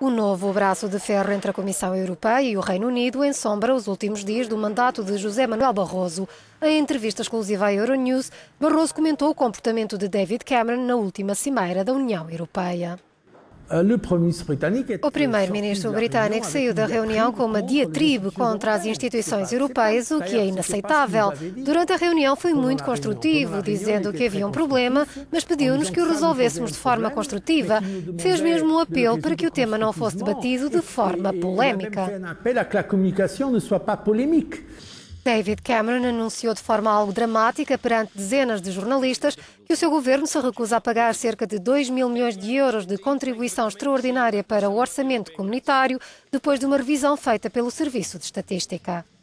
O novo braço de ferro entre a Comissão Europeia e o Reino Unido ensombra os últimos dias do mandato de José Manuel Barroso. Em entrevista exclusiva à Euronews, Barroso comentou o comportamento de David Cameron na última cimeira da União Europeia. Eh, o primeiro-ministro britânico saiu da reunião com uma diatribe contra as instituições europeias, o que é inaceitável. Durante a reunião foi muito construtivo, dizendo que havia um problema, mas pediu-nos que o resolvêssemos de forma construtiva. Fez mesmo um apelo para que o tema não fosse debatido de forma polémica. David Cameron anunciou de forma algo dramática perante dezenas de jornalistas que o seu governo se recusa a pagar cerca de 2 mil milhões de euros de contribuição extraordinária para o orçamento comunitário, depois de uma revisão feita pelo Serviço de Estatística.